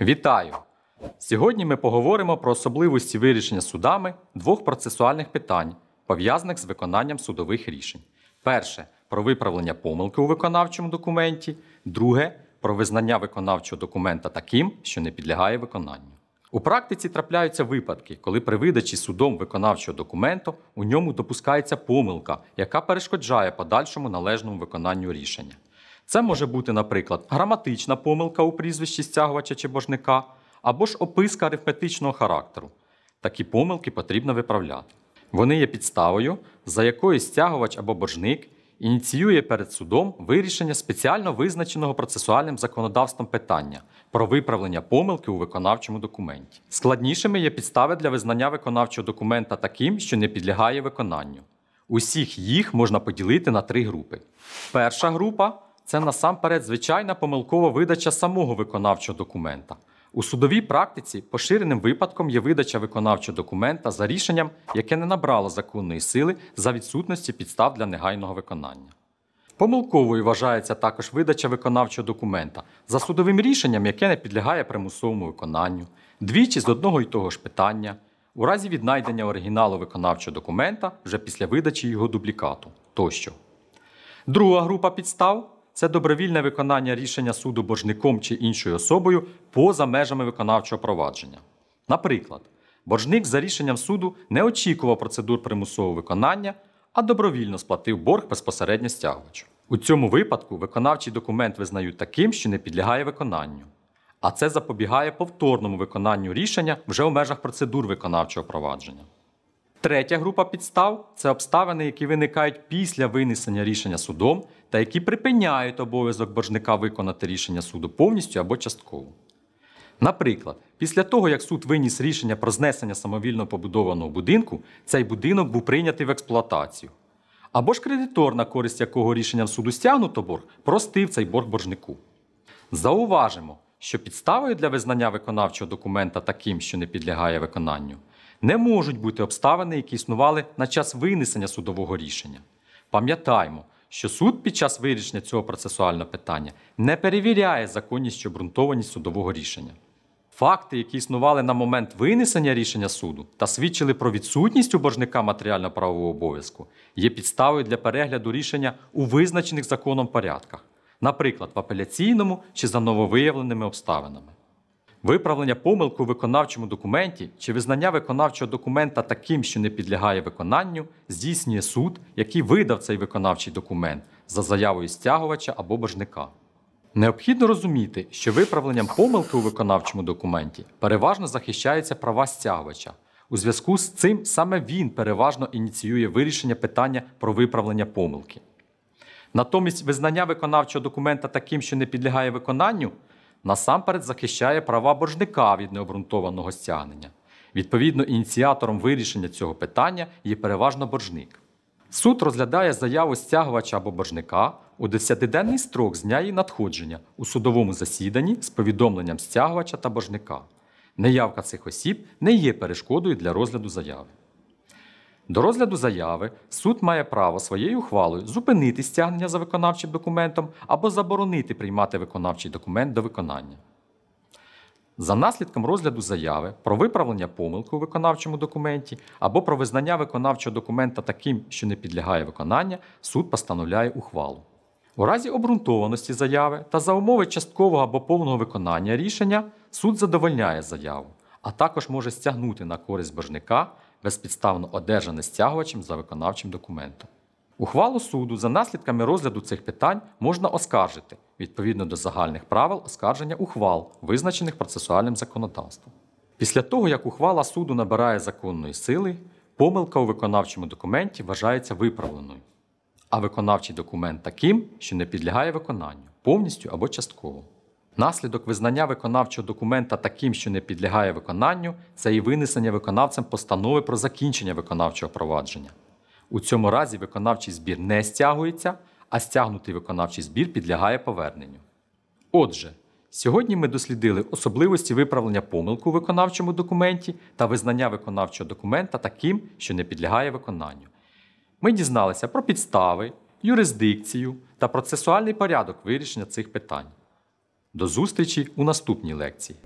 Вітаю! Сьогодні ми поговоримо про особливості вирішення судами двох процесуальних питань, пов'язаних з виконанням судових рішень. Перше про виправлення помилки у виконавчому документі, друге про визнання виконавчого документа таким, що не підлягає виконанню. У практиці трапляються випадки, коли при видачі судом виконавчого документу у ньому допускається помилка, яка перешкоджає подальшому належному виконанню рішення. Це може бути, наприклад, граматична помилка у прізвищі стягувача чи божника, або ж описка арифметичного характеру. Такі помилки потрібно виправляти. Вони є підставою, за якою стягувач або божник ініціює перед судом вирішення спеціально визначеного процесуальним законодавством питання про виправлення помилки у виконавчому документі. Складнішими є підстави для визнання виконавчого документа таким, що не підлягає виконанню. Усіх їх можна поділити на три групи. Перша група це насамперед звичайна помилкова видача самого виконавчого документа. У судовій практиці поширеним випадком є видача виконавчого документа за рішенням, яке не набрало законної сили за відсутності підстав для негайного виконання. Помилковою вважається також видача виконавчого документа за судовим рішенням, яке не підлягає примусовому виконанню, двічі з одного і того ж питання, у разі віднайдення оригіналу виконавчого документа вже після видачі його дублікату тощо. Друга група підстав це добровільне виконання рішення суду боржником чи іншою особою поза межами виконавчого провадження. Наприклад, боржник за рішенням суду не очікував процедур примусового виконання, а добровільно сплатив борг безпосередньо стягувачу. У цьому випадку виконавчий документ визнають таким, що не підлягає виконанню. А це запобігає повторному виконанню рішення вже у межах процедур виконавчого провадження. Третя група підстав це обставини, які виникають після винесення рішення судом та які припиняють обов'язок боржника виконати рішення суду повністю або частково. Наприклад, після того, як суд виніс рішення про знесення самовільно побудованого будинку, цей будинок був прийнятий в експлуатацію. Або ж кредитор, на користь якого рішенням суду стягнуто борг, простив цей борг боржнику. Зауважимо, що підставою для визнання виконавчого документа таким, що не підлягає виконанню, не можуть бути обставини, які існували на час винесення судового рішення. Пам'ятаймо, що суд під час вирішення цього процесуального питання не перевіряє законність чи обґрунтованість судового рішення. Факти, які існували на момент винесення рішення суду та свідчили про відсутність у боржника матеріально-правового обов'язку, є підставою для перегляду рішення у визначених законом порядках, наприклад, в апеляційному чи за нововиявленими обставинами. Виправлення помилки у виконавчому документі чи визнання виконавчого документа таким, що не підлягає виконанню, здійснює суд, який видав цей виконавчий документ за заявою стягувача або боржника. Необхідно розуміти, що виправленням помилки у виконавчому документі переважно захищаються права стягувача. У зв'язку з цим саме він переважно ініціює вирішення питання про виправлення помилки. Натомість визнання виконавчого документа таким, що не підлягає виконанню, насамперед захищає права боржника від необґрунтованого стягнення. Відповідно, ініціатором вирішення цього питання є переважно боржник. Суд розглядає заяву стягувача або боржника у 10-денний строк з дня її надходження у судовому засіданні з повідомленням стягувача та боржника. Неявка цих осіб не є перешкодою для розгляду заяви. До розгляду заяви суд має право своєю ухвалою зупинити стягнення за виконавчим документом або заборонити приймати виконавчий документ до виконання. За наслідком розгляду заяви про виправлення помилки у виконавчому документі або про визнання виконавчого документа таким, що не підлягає виконання, суд постановляє ухвалу. У разі обґрунтованості заяви та за умови часткового або повного виконання рішення суд задовольняє заяву, а також може стягнути на користь боржника безпідставно одержане стягувачем за виконавчим документом. Ухвалу суду за наслідками розгляду цих питань можна оскаржити відповідно до загальних правил оскарження ухвал, визначених процесуальним законодавством. Після того, як ухвала суду набирає законної сили, помилка у виконавчому документі вважається виправленою, а виконавчий документ таким, що не підлягає виконанню повністю або частково. Наслідок визнання виконавчого документа таким, що не підлягає виконанню, це і винесення виконавцем постанови про закінчення виконавчого провадження. У цьому разі виконавчий збір не стягується, а стягнутий виконавчий збір підлягає поверненню. Отже, сьогодні ми дослідили особливості виправлення помилку у виконавчому документі та визнання виконавчого документа таким, що не підлягає виконанню. Ми дізналися про підстави, юрисдикцію та процесуальний порядок вирішення цих питань. До зустрічі у наступній лекції.